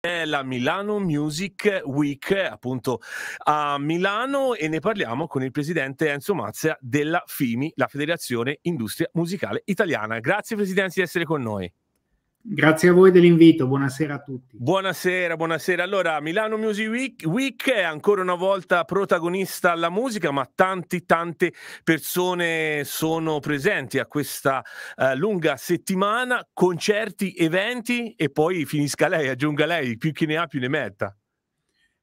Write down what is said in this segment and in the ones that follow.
È la Milano Music Week appunto a Milano e ne parliamo con il presidente Enzo Mazzia della FIMI, la Federazione Industria Musicale Italiana. Grazie Presidente di essere con noi. Grazie a voi dell'invito, buonasera a tutti. Buonasera, buonasera. Allora, Milano Music Week, Week, è ancora una volta protagonista alla musica, ma tante, tante persone sono presenti a questa eh, lunga settimana, concerti, eventi e poi finisca lei, aggiunga lei, più chi ne ha più ne metta.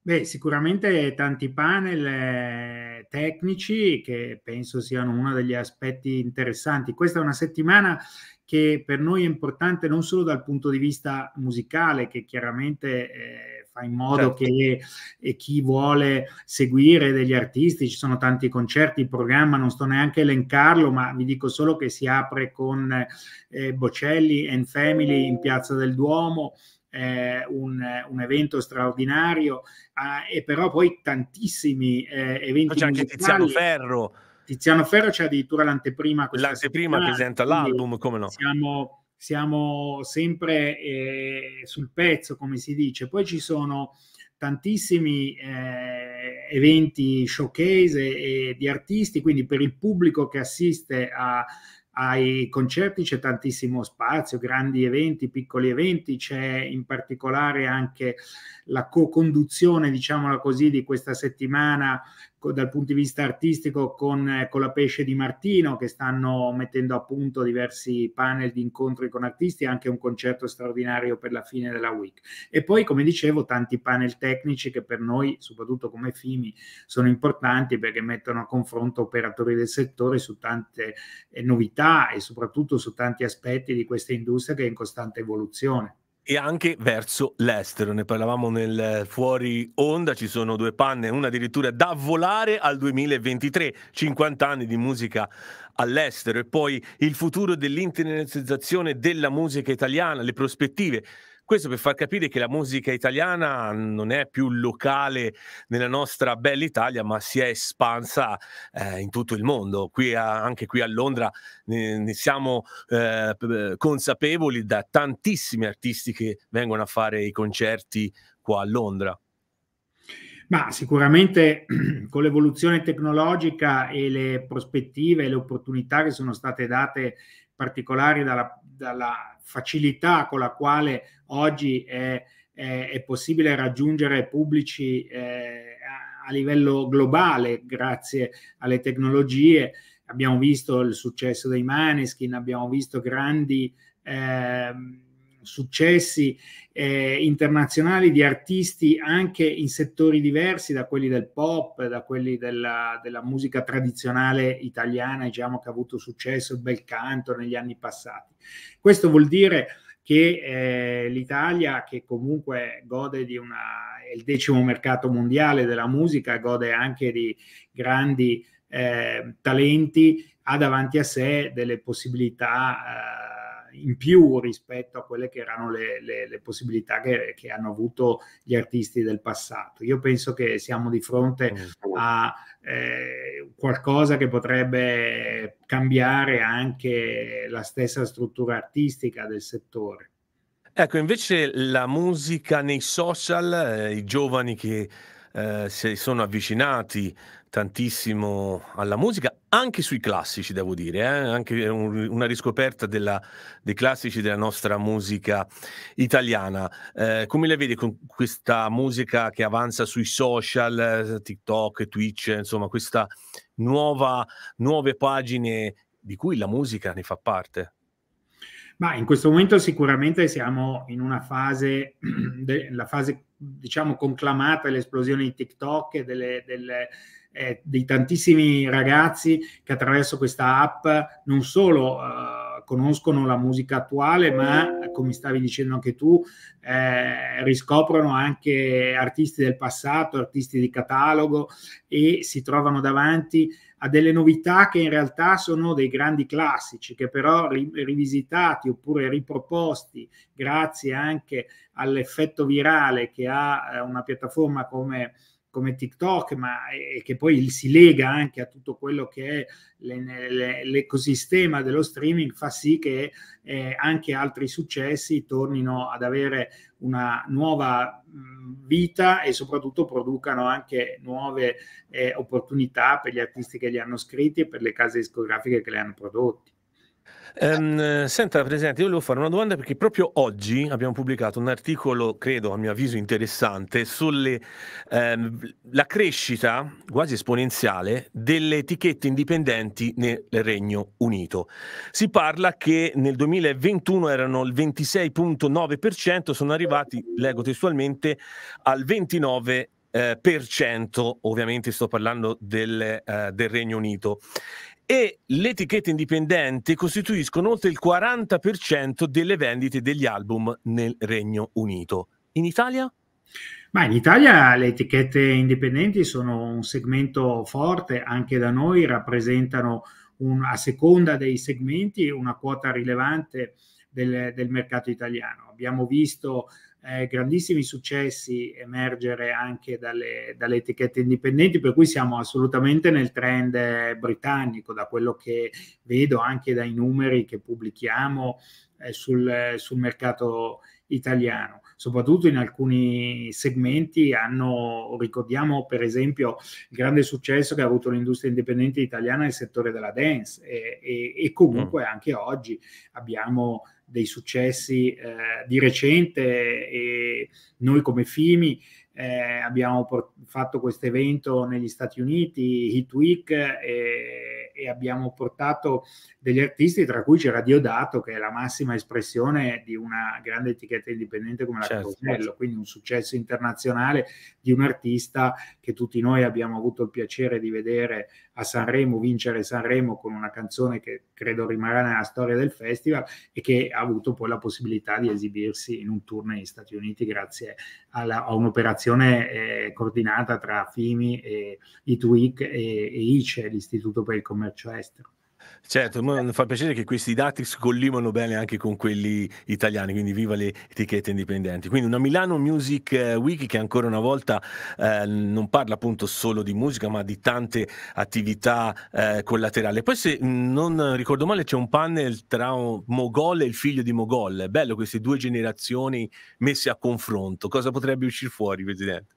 Beh, sicuramente tanti panel eh, tecnici che penso siano uno degli aspetti interessanti. Questa è una settimana che per noi è importante non solo dal punto di vista musicale, che chiaramente eh, fa in modo certo. che eh, chi vuole seguire degli artisti, ci sono tanti concerti in programma, non sto neanche a elencarlo, ma vi dico solo che si apre con eh, Bocelli and Family in Piazza del Duomo, eh, un, un, evento straordinario, eh, e però poi tantissimi eh, eventi. C'è anche Tiziano Ferro. Tiziano Ferro c'è addirittura l'anteprima. L'anteprima presenta l'album, come no? Siamo, siamo sempre eh, sul pezzo, come si dice. Poi ci sono tantissimi eh, eventi showcase e, e di artisti, quindi per il pubblico che assiste a ai concerti c'è tantissimo spazio, grandi eventi, piccoli eventi, c'è in particolare anche la co-conduzione, diciamola così, di questa settimana dal punto di vista artistico con, eh, con la Pesce di Martino che stanno mettendo a punto diversi panel di incontri con artisti, anche un concerto straordinario per la fine della week. E poi, come dicevo, tanti panel tecnici che per noi, soprattutto come FIMI, sono importanti perché mettono a confronto operatori del settore su tante eh, novità e soprattutto su tanti aspetti di questa industria che è in costante evoluzione e anche verso l'estero. Ne parlavamo nel fuori onda, ci sono due panne, una addirittura da volare al 2023, 50 anni di musica all'estero e poi il futuro dell'internalizzazione della musica italiana, le prospettive. Questo per far capire che la musica italiana non è più locale nella nostra bella Italia, ma si è espansa eh, in tutto il mondo. Qui a, anche qui a Londra ne, ne siamo eh, eh consapevoli da tantissimi artisti che vengono a fare i concerti qua a Londra. Ma sicuramente con l'evoluzione tecnologica e le prospettive e le opportunità che sono state date particolari dalla, dalla facilità con la quale oggi è, è, è possibile raggiungere pubblici eh, a, a livello globale grazie alle tecnologie. Abbiamo visto il successo dei Maneskin, abbiamo visto grandi... Eh, successi eh, internazionali di artisti anche in settori diversi da quelli del pop, da quelli della, della musica tradizionale italiana, diciamo che ha avuto successo il bel canto negli anni passati. Questo vuol dire che eh, l'Italia, che comunque gode di una, è il decimo mercato mondiale della musica, gode anche di grandi eh, talenti, ha davanti a sé delle possibilità eh, in più rispetto a quelle che erano le, le, le possibilità che, che, hanno avuto gli artisti del passato. Io penso che siamo di fronte mm. a eh, qualcosa che potrebbe cambiare anche la stessa struttura artistica del settore. Ecco, invece la musica nei social, eh, i giovani che eh, si sono avvicinati tantissimo alla musica, anche sui classici, devo dire, eh? anche un, una riscoperta della, dei classici della nostra musica italiana. Eh, come la vedi con questa musica che avanza sui social, eh, TikTok, Twitch, insomma, queste nuove pagine di cui la musica ne fa parte? Ma in questo momento sicuramente siamo in una fase, la fase diciamo conclamata dell'esplosione di TikTok e delle, delle eh, dei tantissimi ragazzi che attraverso questa app non solo... Eh, conoscono la musica attuale, ma come stavi dicendo anche tu, eh, riscoprono anche artisti del passato, artisti di catalogo e si trovano davanti a delle novità che in realtà sono dei grandi classici, che però ri- rivisitati oppure riproposti grazie anche all'effetto virale che ha eh, una piattaforma come come TikTok, ma e che poi si lega anche a tutto quello che è l'ecosistema dello streaming, fa sì che eh, anche altri successi tornino ad avere una nuova vita e soprattutto producano anche nuove eh, opportunità per gli artisti che li hanno scritti e per le case discografiche che li hanno prodotti. Um, senta Presidente, io volevo fare una domanda perché proprio oggi abbiamo pubblicato un articolo, credo a mio avviso interessante, sulla ehm, um, crescita quasi esponenziale delle etichette indipendenti nel Regno Unito. Si parla che nel 2021 erano il 26.9%, sono arrivati, leggo testualmente, al 29%. Eh, per cento, ovviamente sto parlando del, eh, del Regno Unito e le etichette indipendenti costituiscono oltre il 40% delle vendite degli album nel Regno Unito. In Italia? Ma in Italia le etichette indipendenti sono un segmento forte, anche da noi rappresentano un, a seconda dei segmenti una quota rilevante del, del mercato italiano. Abbiamo visto eh, grandissimi successi emergere anche dalle, dalle, etichette indipendenti, per cui siamo assolutamente nel trend britannico, da quello che vedo anche dai numeri che pubblichiamo eh, sul, sul mercato italiano soprattutto in alcuni segmenti hanno, ricordiamo per esempio il grande successo che ha avuto l'industria indipendente italiana nel settore della dance e, e, e comunque mm. anche oggi abbiamo dei successi eh, di recente e noi come FIMI eh, abbiamo port- fatto questo evento negli Stati Uniti, Hit Week, eh, e abbiamo portato degli artisti, tra cui c'era Diodato, che è la massima espressione di una grande etichetta indipendente come la certo, certo. quindi un successo internazionale di un artista che tutti noi abbiamo avuto il piacere di vedere a Sanremo, vincere Sanremo con una canzone che credo rimarrà nella storia del festival e che ha avuto poi la possibilità di esibirsi in un tour negli Stati Uniti grazie alla, a un'operazione un'operazione eh, coordinata tra FIMI e ITWIC e, e ICE, l'Istituto per il Commercio Estero. Certo, mi fa piacere che questi dati scollimano bene anche con quelli italiani, quindi viva le etichette indipendenti. Quindi una Milano Music eh, Week che ancora una volta eh, non parla appunto solo di musica, ma di tante attività eh, collaterali. Poi se non ricordo male c'è un panel tra Mogol e il figlio di Mogol. È bello queste due generazioni messe a confronto. Cosa potrebbe uscire fuori, Presidente?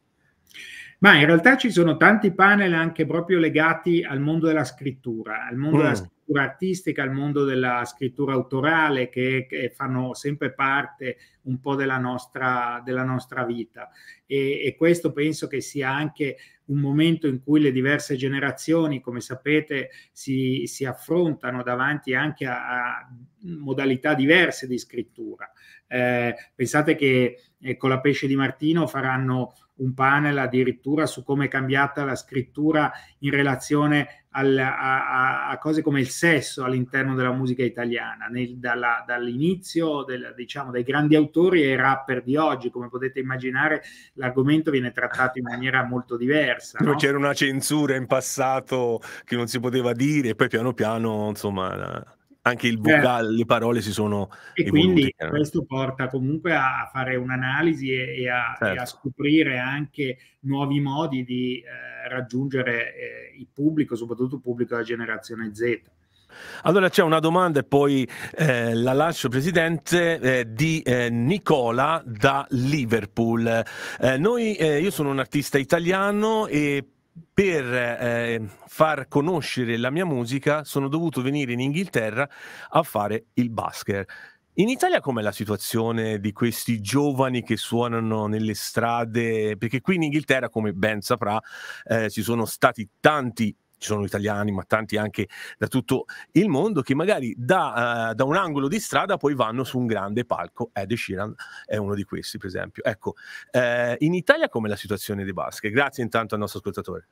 Ma in realtà ci sono tanti panel anche proprio legati al mondo della scrittura, al mondo mm. della scrittura artistica, al mondo della scrittura autorale che, che fanno sempre parte un po' della nostra, della nostra vita. E, e, questo penso che sia anche un momento in cui le diverse generazioni, come sapete, si, si affrontano davanti anche a, a modalità diverse di scrittura. Eh, pensate che eh, con la Pesce di Martino faranno un panel addirittura su come è cambiata la scrittura in relazione al, a, a, cose come il sesso all'interno della musica italiana, nel, dalla, dall'inizio del, diciamo, dei grandi autori e rapper di oggi. Come potete immaginare, l'argomento viene trattato in maniera molto diversa. No? C'era una censura in passato che non si poteva dire, e poi piano piano, insomma... La anche il certo. vocale, eh. le parole si sono... E evolute, quindi questo porta comunque a fare un'analisi e, e, a, certo. e a, certo. scoprire anche nuovi modi di eh, raggiungere eh, il pubblico, soprattutto il pubblico della generazione Z. Allora c'è una domanda e poi eh, la lascio Presidente eh, di eh, Nicola da Liverpool. Eh, noi, eh, io sono un artista italiano e per eh, far conoscere la mia musica sono dovuto venire in Inghilterra a fare il basker. In Italia com'è la situazione di questi giovani che suonano nelle strade? Perché qui in Inghilterra, come ben saprà, eh, ci sono stati tanti ci sono italiani, ma tanti anche da tutto il mondo, che magari da, uh, da un angolo di strada poi vanno su un grande palco. Ed Sheeran è uno di questi, per esempio. Ecco, eh, in Italia com'è la situazione dei basket? Grazie intanto al nostro ascoltatore.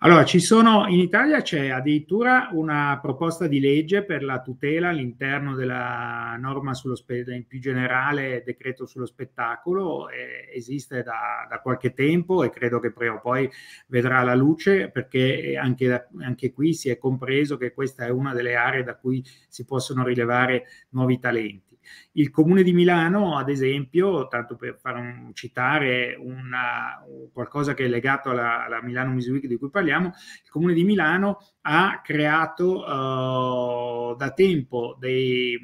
Allora, ci sono, in Italia c'è addirittura una proposta di legge per la tutela all'interno della norma sullo spettacolo, in più generale decreto sullo spettacolo, eh, esiste da, da, qualche tempo e credo che prima o poi vedrà la luce perché eh, anche, anche qui si è compreso che questa è una delle aree da cui si possono rilevare nuovi talenti. Il Comune di Milano, ad esempio, tanto per far un, citare una, qualcosa che è legato alla, alla Milano Music di cui parliamo, il Comune di Milano ha creato uh, da tempo dei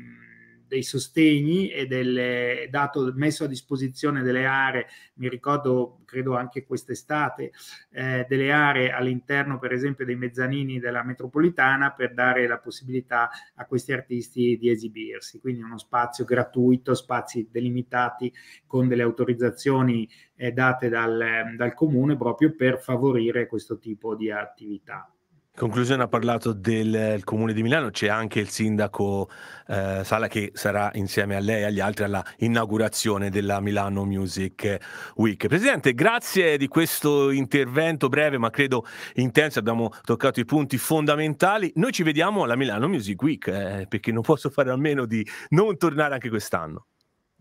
dei sostegni e del dato, messo a disposizione delle aree, mi ricordo credo anche quest'estate, eh, delle aree all'interno per esempio dei mezzanini della metropolitana per dare la possibilità a questi artisti di esibirsi, quindi uno spazio gratuito, spazi delimitati con delle autorizzazioni eh, date dal, dal comune proprio per favorire questo tipo di attività. In conclusione ha parlato del Comune di Milano, c'è anche il sindaco eh, Sala che sarà insieme a lei e agli altri alla inaugurazione della Milano Music Week. Presidente, grazie di questo intervento breve ma credo intenso, abbiamo toccato i punti fondamentali. Noi ci vediamo alla Milano Music Week eh, perché non posso fare a meno di non tornare anche quest'anno.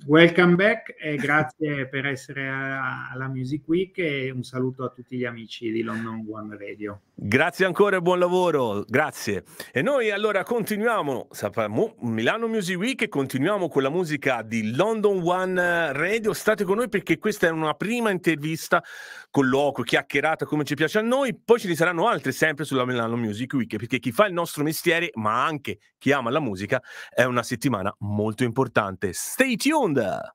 Welcome back e grazie per essere alla Music Week e un saluto a tutti gli amici di London One Radio. Grazie ancora e buon lavoro, grazie. E noi allora continuiamo, Milano Music Week e continuiamo con la musica di London One Radio. State con noi perché questa è una prima intervista, colloquio, chiacchierata come ci piace a noi, poi ce ne saranno altre sempre sulla Milano Music Week perché chi fa il nostro mestiere ma anche chi ama la musica è una settimana molto importante. Stay tuned! 用的